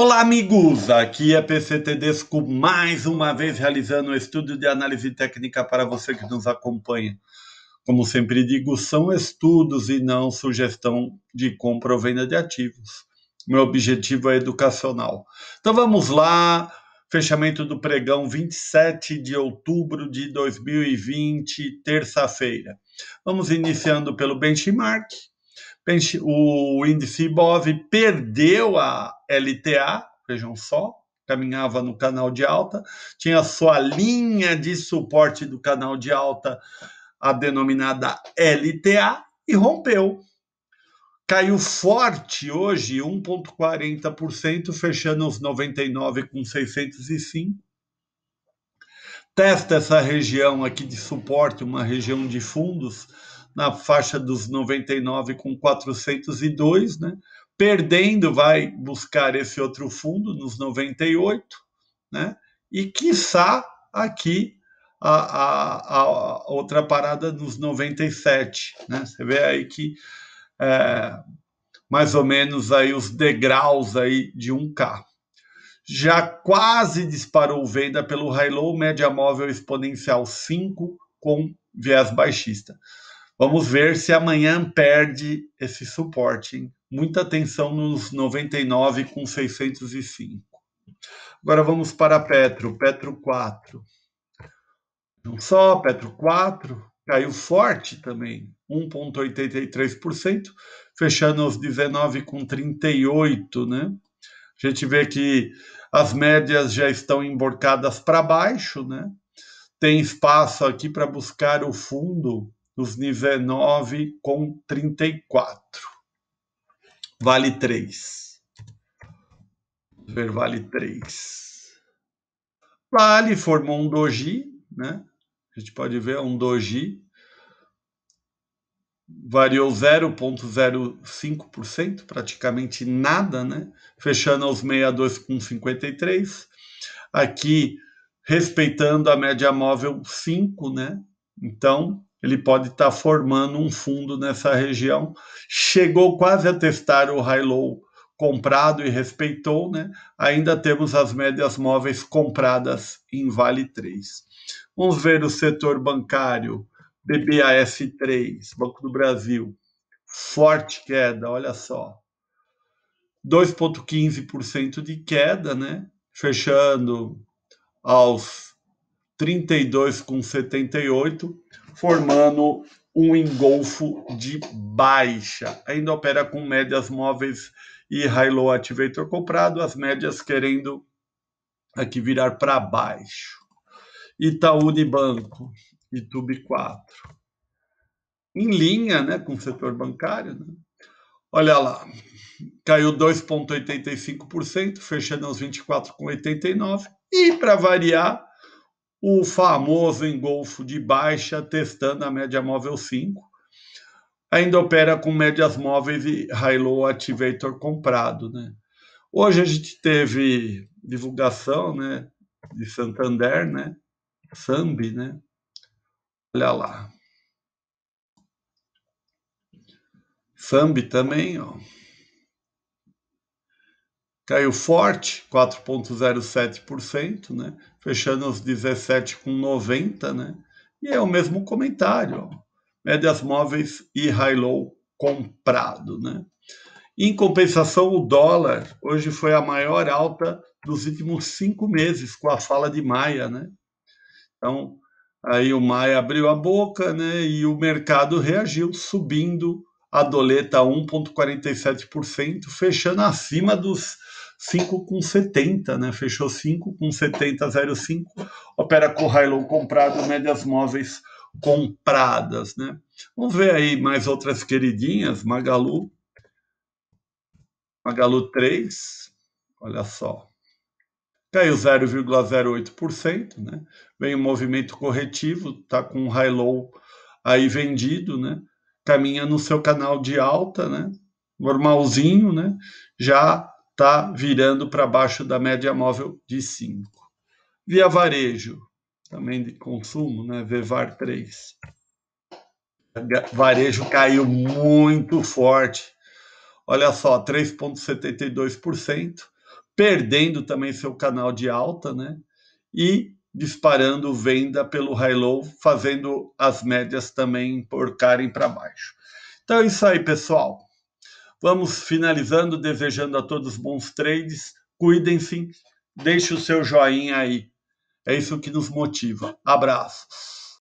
Olá, amigos! Aqui é PC Tedesco, mais uma vez realizando um estudo de análise técnica para você que nos acompanha. Como sempre digo, são estudos e não sugestão de compra ou venda de ativos. Meu objetivo é educacional. Então vamos lá, fechamento do pregão 27 de outubro de 2020, terça-feira. Vamos iniciando pelo benchmark. O índice IBOV perdeu a LTA, vejam só, caminhava no canal de alta, tinha sua linha de suporte do canal de alta, a denominada LTA, e rompeu. Caiu forte hoje, 1,40%, fechando os 99,605. Testa essa região aqui de suporte, uma região de fundos, na faixa dos 99,402, né? perdendo, vai buscar esse outro fundo nos 98, né? E quiçá aqui a, a, a outra parada nos 97, né? Você vê aí que é, mais ou menos aí os degraus aí de 1K. Já quase disparou venda pelo high-low, média móvel exponencial 5 com viés baixista. Vamos ver se amanhã perde esse suporte, hein? muita atenção nos 99 com 605. Agora vamos para Petro, Petro 4. Não só Petro 4, caiu forte também, 1,83%, fechando aos 19,38, né? A gente vê que as médias já estão emborcadas para baixo, né? Tem espaço aqui para buscar o fundo dos 19,34 vale 3. Vamos ver, vale 3. Vale formou um doji, né? A gente pode ver é um doji. Variou 0,05%, praticamente nada, né? Fechando aos 62 com 53. Aqui respeitando a média móvel 5, né? Então, ele pode estar tá formando um fundo nessa região. Chegou quase a testar o high-low comprado e respeitou, né? Ainda temos as médias móveis compradas em Vale 3. Vamos ver o setor bancário, BBAS3, Banco do Brasil. Forte queda, olha só. 2,15% de queda, né? Fechando aos 32,78 formando um engolfo de baixa. Ainda opera com médias móveis e high-low activator comprado, as médias querendo aqui virar para baixo. Itaú de Banco, Itube 4. Em linha né, com o setor bancário. Né? Olha lá, caiu 2,85%, fechando aos 24,89%. E, para variar, o famoso engolfo de baixa testando a média móvel 5. Ainda opera com médias móveis e high-low activator comprado, né? Hoje a gente teve divulgação, né, de Santander, né? Sambi, né? Olha lá. Sambi também, ó caiu forte, 4,07%, né? fechando os 17,90%. Né? E é o mesmo comentário, ó. médias móveis e high-low comprado. Né? Em compensação, o dólar hoje foi a maior alta dos últimos cinco meses, com a fala de Maia. Né? Então, aí o Maia abriu a boca né? e o mercado reagiu, subindo a doleta 1,47%, fechando acima dos 5 com 70, né? Fechou 5 com 70,05. Opera com Railon comprado, médias móveis compradas, né? Vamos ver aí mais outras queridinhas, Magalu. Magalu 3, olha só. Caiu 0,08%, né? Vem o um movimento corretivo, tá com um high low aí vendido, né? Caminha no seu canal de alta, né? Normalzinho, né? Já está virando para baixo da média móvel de 5. Via varejo, também de consumo, né? Vevar 3. Varejo caiu muito forte. Olha só, 3,72%, perdendo também seu canal de alta, né? E disparando venda pelo high-low, fazendo as médias também porcarem para baixo. Então é isso aí, pessoal. Vamos finalizando, desejando a todos bons trades. Cuidem-se, deixe o seu joinha aí. É isso que nos motiva. Abraços.